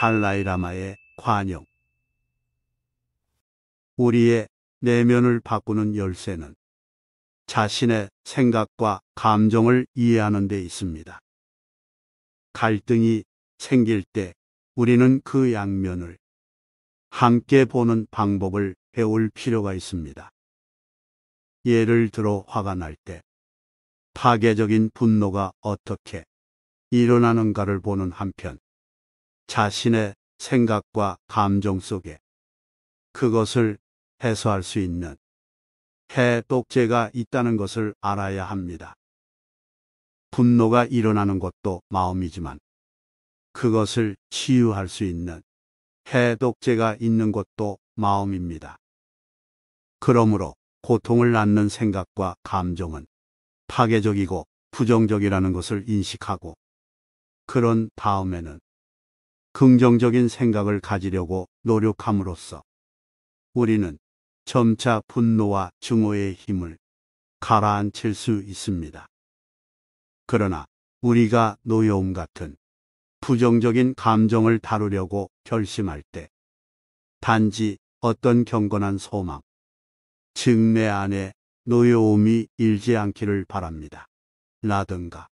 달라이라마의 관용. 우리의 내면을 바꾸는 열쇠는 자신의 생각과 감정을 이해하는 데 있습니다. 갈등이 생길 때 우리는 그 양면을 함께 보는 방법을 배울 필요가 있습니다. 예를 들어 화가 날 때 파괴적인 분노가 어떻게 일어나는가를 보는 한편 자신의 생각과 감정 속에 그것을 해소할 수 있는 해독제가 있다는 것을 알아야 합니다. 분노가 일어나는 것도 마음이지만 그것을 치유할 수 있는 해독제가 있는 것도 마음입니다. 그러므로 고통을 낳는 생각과 감정은 파괴적이고 부정적이라는 것을 인식하고 그런 다음에는 긍정적인 생각을 가지려고 노력함으로써 우리는 점차 분노와 증오의 힘을 가라앉힐 수 있습니다. 그러나 우리가 노여움 같은 부정적인 감정을 다루려고 결심할 때 단지 어떤 경건한 소망, 증내 안에 노여움이 일지 않기를 바랍니다. 라든가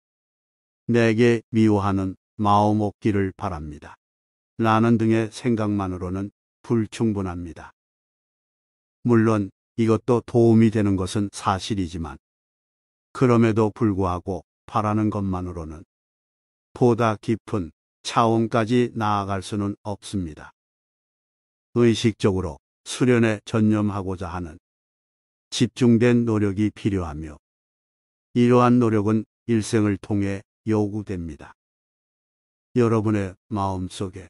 내게 미워하는 마음 없기를 바랍니다. 라는 등의 생각만으로는 불충분합니다. 물론 이것도 도움이 되는 것은 사실이지만 그럼에도 불구하고 바라는 것만으로는 보다 깊은 차원까지 나아갈 수는 없습니다. 의식적으로 수련에 전념하고자 하는 집중된 노력이 필요하며 이러한 노력은 일생을 통해 요구됩니다. 여러분의 마음속에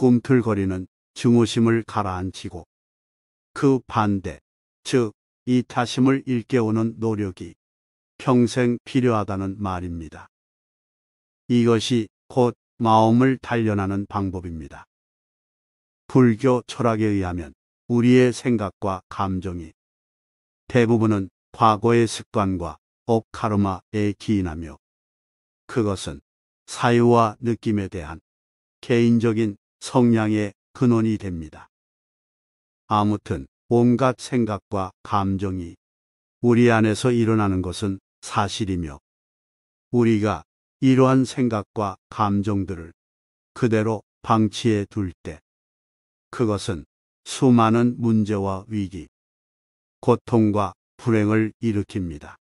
꿈틀거리는 증오심을 가라앉히고 그 반대, 즉 이타심을 일깨우는 노력이 평생 필요하다는 말입니다. 이것이 곧 마음을 단련하는 방법입니다. 불교 철학에 의하면 우리의 생각과 감정이 대부분은 과거의 습관과 업카르마에 기인하며 그것은 사유와 느낌에 대한 개인적인 성량의 근원이 됩니다. 아무튼 온갖 생각과 감정이 우리 안에서 일어나는 것은 사실이며 우리가 이러한 생각과 감정들을 그대로 방치해 둘 때 그것은 수많은 문제와 위기, 고통과 불행을 일으킵니다.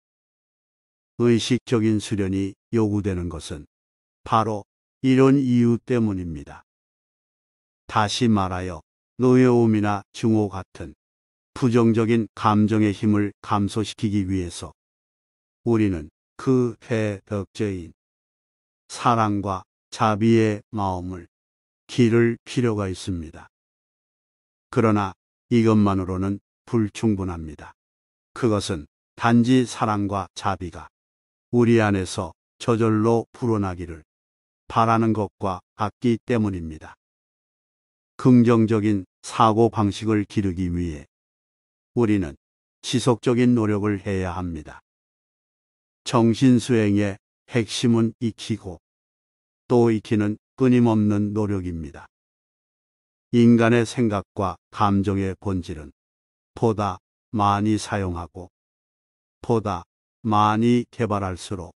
의식적인 수련이 요구되는 것은 바로 이런 이유 때문입니다. 다시 말하여 노여움이나 증오 같은 부정적인 감정의 힘을 감소시키기 위해서 우리는 그 해덕제인 사랑과 자비의 마음을 기를 필요가 있습니다. 그러나 이것만으로는 불충분합니다. 그것은 단지 사랑과 자비가 우리 안에서 저절로 불어나기를 바라는 것과 같기 때문입니다. 긍정적인 사고 방식을 기르기 위해 우리는 지속적인 노력을 해야 합니다. 정신수행의 핵심은 익히고 또 익히는 끊임없는 노력입니다. 인간의 생각과 감정의 본질은 보다 많이 사용하고 보다 많이 개발할수록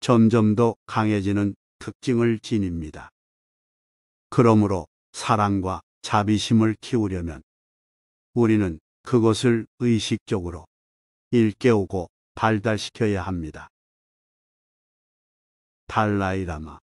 점점 더 강해지는 특징을 지닙니다. 그러므로 사랑과 자비심을 키우려면 우리는 그것을 의식적으로 일깨우고 발달시켜야 합니다. 달라이라마